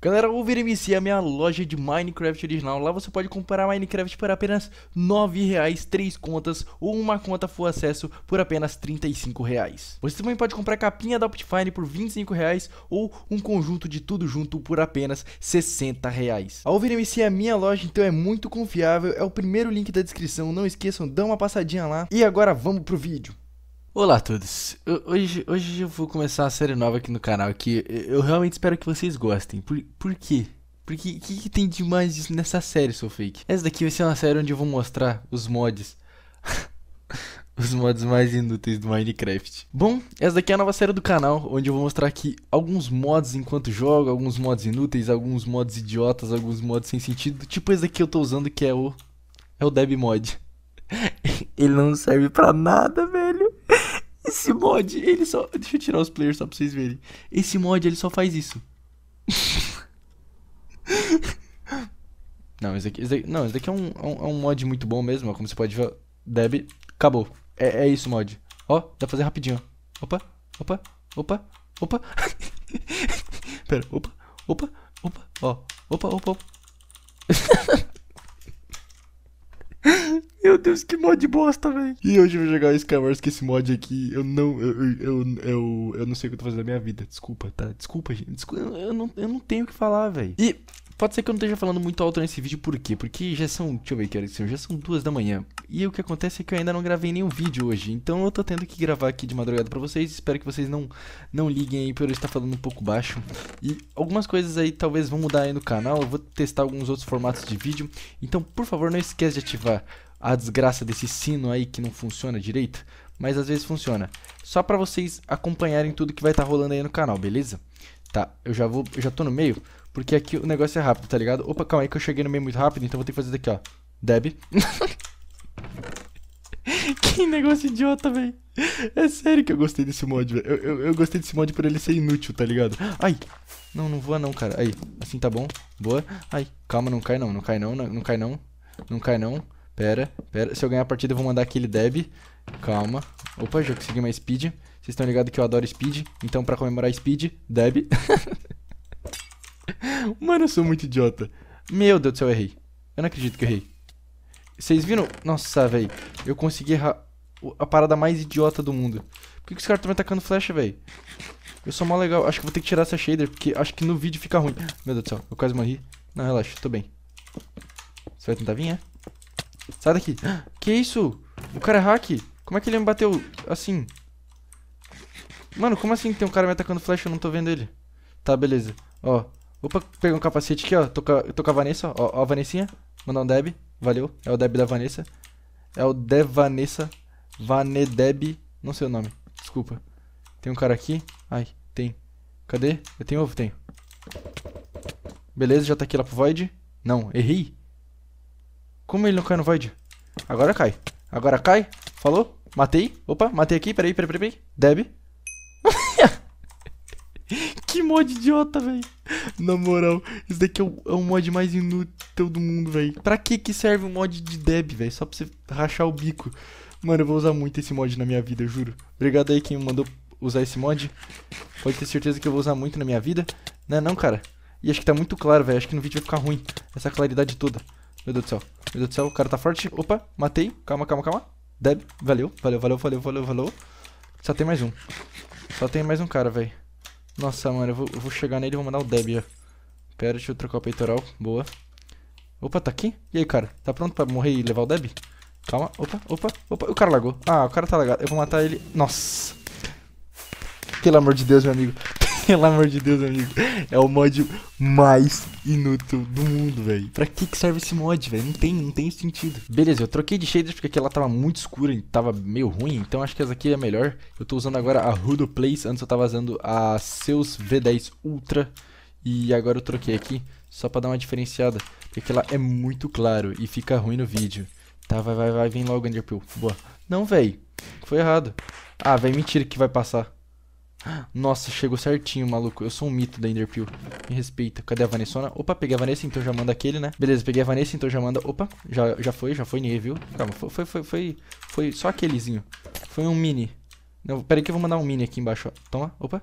Galera, o VMC é a minha loja de Minecraft original. Lá você pode comprar Minecraft por apenas R$ 9,00, 3 contas ou uma conta full acesso por apenas R$ 35,00. Você também pode comprar capinha da Optifine por R$ 25,00 ou um conjunto de tudo junto por apenas R$ 60,00. A VMC é a minha loja, então é muito confiável. É o primeiro link da descrição, não esqueçam, dá uma passadinha lá. E agora vamos pro vídeo. Olá a todos, eu, hoje, hoje eu vou começar uma série nova aqui no canal que eu realmente espero que vocês gostem, por, por quê? Porque o que, que, tem de mais nessa série, seu fake? Essa daqui vai ser uma série onde eu vou mostrar os mods, os mods mais inúteis do Minecraft. Bom, essa daqui é a nova série do canal, onde eu vou mostrar aqui alguns mods enquanto jogo, alguns mods inúteis, alguns mods idiotas, alguns mods sem sentido, tipo esse daqui que eu tô usando que é o, é o Deb Mod. Ele não serve pra nada, esse mod, ele só. Deixa eu tirar os players só pra vocês verem. Esse mod, ele só faz isso. não, esse daqui, esse daqui, não, esse daqui é um, é um é mod muito bom mesmo, é como você pode ver. Deb, acabou. É, é isso, mod. Ó, dá pra fazer rapidinho. Opa, opa, opa, opa. Pera, opa, opa, opa, ó. Opa, opa, opa. Meu Deus, que mod bosta, velho. E hoje eu vou jogar Skywars que esse mod aqui, eu não, eu, eu, eu, eu, não sei o que eu tô fazendo na minha vida. Desculpa, tá? Desculpa, gente. Desculpa, eu, não, eu não tenho o que falar, velho. E Pode ser que eu não esteja falando muito alto nesse vídeo, por quê? Porque já são, deixa eu ver que horas são, já são duas da manhã. E o que acontece é que eu ainda não gravei nenhum vídeo hoje, então eu tô tendo que gravar aqui de madrugada pra vocês. Espero que vocês não, não liguem aí por eu estar falando um pouco baixo. E algumas coisas aí talvez vão mudar aí no canal, eu vou testar alguns outros formatos de vídeo. Então, por favor, não esquece de ativar a desgraça desse sino aí que não funciona direito, mas às vezes funciona. Só para vocês acompanharem tudo que vai estar tá rolando aí no canal, beleza? Tá, eu já vou, eu já tô no meio, porque aqui o negócio é rápido, tá ligado? Opa, calma aí que eu cheguei no meio muito rápido, então vou ter que fazer daqui, ó. Deb. que negócio idiota, velho. É sério que eu gostei desse mod, velho. Eu, eu, eu, gostei desse mod por ele ser inútil, tá ligado? Ai, não, não voa não, cara. Aí, assim tá bom. Boa. Ai, calma, não cai não, não cai não, não, não cai não. Não cai não. Pera, pera. Se eu ganhar a partida, eu vou mandar aquele deb. Calma. Opa, já consegui uma speed. Vocês estão ligados que eu adoro speed. Então, pra comemorar speed, deb. Mano, eu sou muito idiota. Meu Deus do céu, eu errei. Eu não acredito que eu errei. Vocês viram? Nossa, velho. Eu consegui errar a parada mais idiota do mundo. Por que, que os caras estão me atacando flecha, velho? Eu sou mó legal. Acho que vou ter que tirar essa shader, porque acho que no vídeo fica ruim. Meu Deus do céu, eu quase morri. Não, relaxa, tô bem. Você vai tentar vir, é? Sai daqui. Que isso? O cara é hack? Como é que ele me bateu assim? Mano, como assim tem um cara me atacando flash eu não tô vendo ele? Tá, beleza. Ó. Opa, pegar um capacete aqui, ó. Tô com a, tô com a Vanessa, ó. Ó, a Vanessinha. Mandar um deb. Valeu. É o deb da Vanessa. É o de Vanessa. Vanedeb. Não sei o nome. Desculpa. Tem um cara aqui. Ai, tem. Cadê? Eu tenho ovo? Tenho. Beleza, já tá aqui lá pro Void. Não, errei. Como ele não cai no void? Agora cai. Agora cai. Falou? Matei. Opa, matei aqui. Peraí, peraí, peraí. Deb. que mod idiota, velho. Na moral, isso daqui é o, é o, mod mais inútil do mundo, velho. Pra que que serve um mod de Deb, velho? Só pra você rachar o bico. Mano, eu vou usar muito esse mod na minha vida, juro. Obrigado aí quem me mandou usar esse mod. Pode ter certeza que eu vou usar muito na minha vida. Né não, não, cara? E acho que tá muito claro, velho. Acho que no vídeo vai ficar ruim. Essa claridade toda. Meu Deus do céu. Meu Deus do céu, o cara tá forte. Opa, matei. Calma, calma, calma. Deb, valeu, valeu, valeu, valeu, valeu, valeu. Só tem mais um. Só tem mais um cara, velho. Nossa, mano, eu vou, eu vou, chegar nele e vou mandar o Deb, ó. Pera, deixa eu trocar o peitoral. Boa. Opa, tá aqui? E aí, cara? Tá pronto pra morrer e levar o Deb? Calma. Opa, opa, opa. O cara lagou. Ah, o cara tá lagado. Eu vou matar ele. Nossa. Pelo amor de Deus, meu amigo. Pelo amor de Deus, amigo. É o mod mais inútil do mundo, velho. Pra que, que serve esse mod, velho? Não tem, não tem sentido. Beleza, eu troquei de shaders porque aquela tava muito escura e tava meio ruim. Então acho que essa aqui é melhor. Eu tô usando agora a Rudo Place. Antes eu tava usando a Seus V10 Ultra. E agora eu troquei aqui só pra dar uma diferenciada. Porque aquela é muito claro e fica ruim no vídeo. Tá, vai, vai, vai. Vem logo, Enderpeel. Boa. Não, velho. Foi errado. Ah, velho, mentira que vai passar. Nossa, chegou certinho, maluco. Eu sou um mito da Enderpeel. Me respeita. Cadê a Vanessa? Opa, peguei a Vanessa, então já manda aquele, né? Beleza, peguei a Vanessa, então já manda... Opa, já, já foi, já foi, ninguém viu. Calma, foi, foi, foi, foi, foi só aquelezinho. Foi um mini. Não, aí que eu vou mandar um mini aqui embaixo, ó. Toma, opa.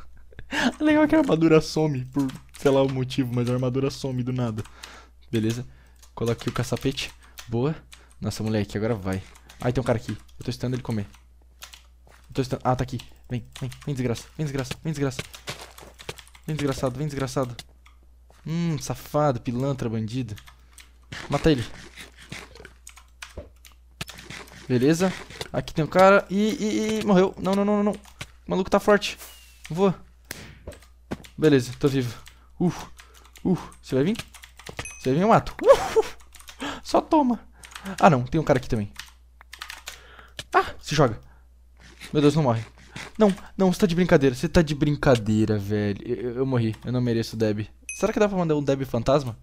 Legal que a armadura some por, sei lá o motivo, mas a armadura some do nada. Beleza. Coloquei o caçapete. Boa. Nossa, moleque, agora vai. Ah, tem um cara aqui. Eu tô esperando ele comer. Eu tô estando. Ah, tá aqui. Vem, vem, vem, desgraça. Vem, desgraça. Vem, desgraça. Vem, desgraçado. Vem, desgraçado. Hum, safado, pilantra, bandido. Mata ele. Beleza. Aqui tem um cara. E, ih, morreu. Não, não, não, não. O maluco tá forte. vou Beleza, tô vivo. Uh, uh. Você vai vir? Você vai vir, eu mato. Uh, uh. Só toma. Ah, não. Tem um cara aqui também. Ah, se joga. Meu Deus, não morre. Não, não, você tá de brincadeira. Você tá de brincadeira, velho. Eu, eu morri. Eu não mereço o Deb. Será que dá pra mandar um Deb fantasma?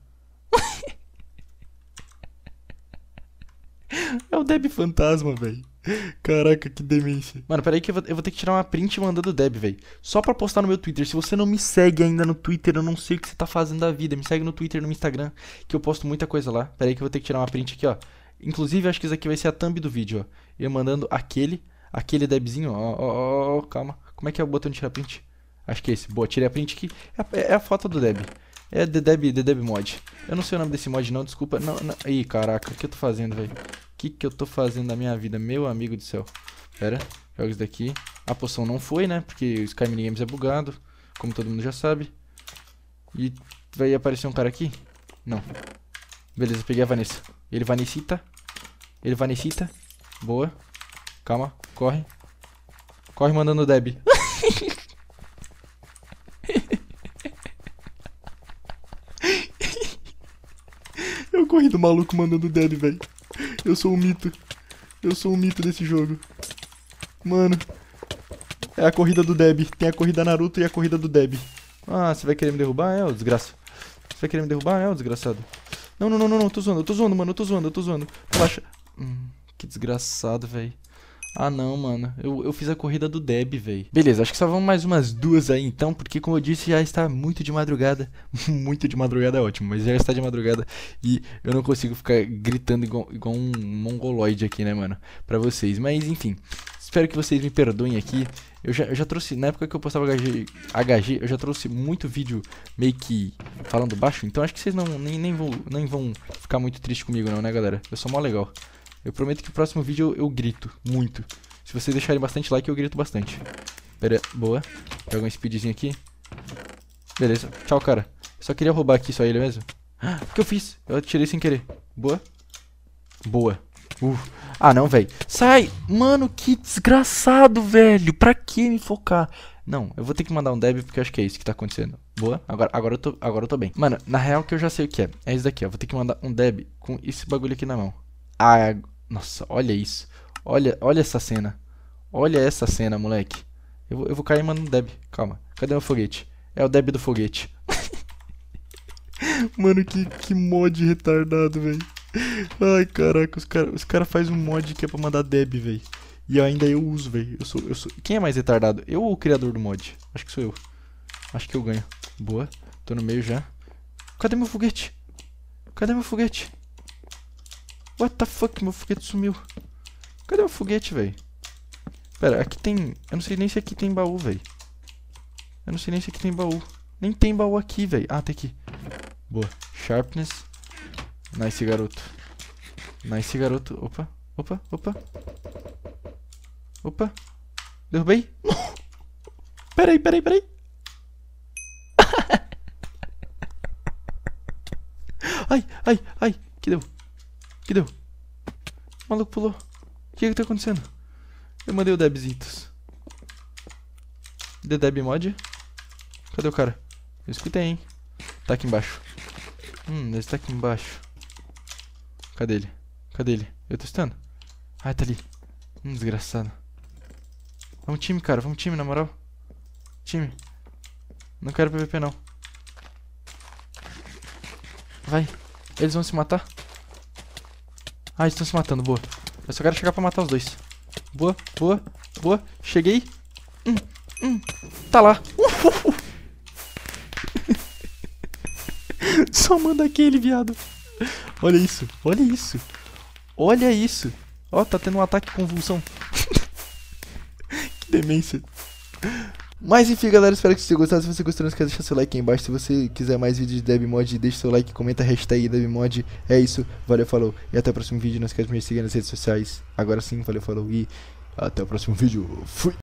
é o Deb fantasma, velho. Caraca, que demência. Mano, peraí que eu vou, eu vou, ter que tirar uma print mandando o Deb, velho. Só pra postar no meu Twitter. Se você não me segue ainda no Twitter, eu não sei o que você tá fazendo da vida. Me segue no Twitter, no Instagram, que eu posto muita coisa lá. Peraí que eu vou ter que tirar uma print aqui, ó. Inclusive, acho que isso aqui vai ser a thumb do vídeo, ó. Eu mandando aquele Aquele debzinho, ó, ó, ó, calma. Como é que é o botão de tirar print? Acho que é esse. Boa, tirei é a print aqui. É, é a foto do deb. É the deb, the deb mod. Eu não sei o nome desse mod não, desculpa. Não, não. Ih, caraca, o que eu tô fazendo, velho? O que que eu tô fazendo na minha vida, meu amigo do céu? Pera, joga isso daqui. A poção não foi, né? Porque o Sky Minigames é bugado, como todo mundo já sabe. E vai aparecer um cara aqui? Não. Beleza, peguei a Vanessa. Ele Vanessita. Ele Vanessita. Boa. Calma. Corre. Corre mandando Deb. Eu corri do maluco mandando Deb, velho. Eu sou um mito. Eu sou um mito desse jogo. Mano. É a corrida do Deb. Tem a corrida Naruto e a corrida do Deb. Ah, você vai querer me derrubar? É, o desgraça. Você vai querer me derrubar? É, o desgraçado. Não, não, não, não, não. Tô zoando, eu tô zoando, mano. Eu tô zoando, eu tô zoando. Relaxa. Hum, que desgraçado, velho. Ah não, mano. Eu, eu fiz a corrida do Deb, velho. Beleza, acho que só vamos mais umas duas aí então, porque como eu disse, já está muito de madrugada. muito de madrugada é ótimo, mas já está de madrugada e eu não consigo ficar gritando igual, igual um mongoloide aqui, né, mano? Pra vocês. Mas enfim, espero que vocês me perdoem aqui. Eu já, eu já trouxe, na época que eu postava HG, HG, eu já trouxe muito vídeo meio que falando baixo, então acho que vocês não, nem, nem, vão, nem vão ficar muito tristes comigo não, né, galera? Eu sou mó legal. Eu prometo que o próximo vídeo eu, eu grito muito. Se vocês deixarem bastante like, eu grito bastante. Pera, boa. Joga um speedzinho aqui. Beleza. Tchau, cara. só queria roubar aqui só ele mesmo. Ah, o que eu fiz? Eu tirei sem querer. Boa. Boa. Uh. Ah, não, velho. Sai! Mano, que desgraçado, velho. Pra que me focar? Não, eu vou ter que mandar um deb porque eu acho que é isso que tá acontecendo. Boa. Agora, agora, eu, tô, agora eu tô bem. Mano, na real que eu já sei o que é. É isso daqui, ó. Vou ter que mandar um deb com esse bagulho aqui na mão. Nossa, olha isso. Olha, olha essa cena. Olha essa cena, moleque. Eu vou, eu vou cair, mandando Deb. Calma. Cadê meu foguete? É o Deb do foguete. mano, que, que mod retardado, velho. Ai, caraca, os caras os cara fazem um mod que é pra mandar Deb, velho. E ainda eu uso, velho. Eu sou, eu sou... Quem é mais retardado? Eu ou o criador do mod? Acho que sou eu. Acho que eu ganho. Boa. Tô no meio já. Cadê meu foguete? Cadê meu foguete? What the fuck, meu foguete sumiu. Cadê o foguete, velho? Pera, aqui tem... Eu não sei nem se aqui tem baú, velho. Eu não sei nem se aqui tem baú. Nem tem baú aqui, velho. Ah, tem aqui. Boa. Sharpness. Nice, garoto. Nice, garoto. Opa, opa, opa. Opa. Derrubei. peraí, peraí, peraí. ai, ai, ai. Que deu? Que deu? O maluco pulou. O que é que tá acontecendo? Eu mandei o Debzitos. The Deb Mod? Cadê o cara? Eu escutei, hein? Tá aqui embaixo. Hum, ele tá aqui embaixo. Cadê ele? Cadê ele? Eu tô estando? Ah, tá ali. Hum, desgraçado. Vamos time, cara. Vamos time, na moral. Time. Não quero PVP, não. Vai. Eles vão se matar? Ah, eles estão se matando, boa. Eu só quero chegar pra matar os dois. Boa, boa, boa. Cheguei. Hum, hum. Tá lá. Uh, uh, uh. só manda aquele, viado. Olha isso, olha isso. Olha isso. Ó, tá tendo um ataque convulsão. que demência. Mas enfim, galera, espero que vocês tenham gostado. Se você gostou, não esqueça de deixar seu like aí embaixo. Se você quiser mais vídeos de DevMod, deixa seu like, comenta a hashtag DevMod. É isso, valeu, falou. E até o próximo vídeo. Não esqueça de me seguir nas redes sociais. Agora sim, valeu, falou e até o próximo vídeo. Fui!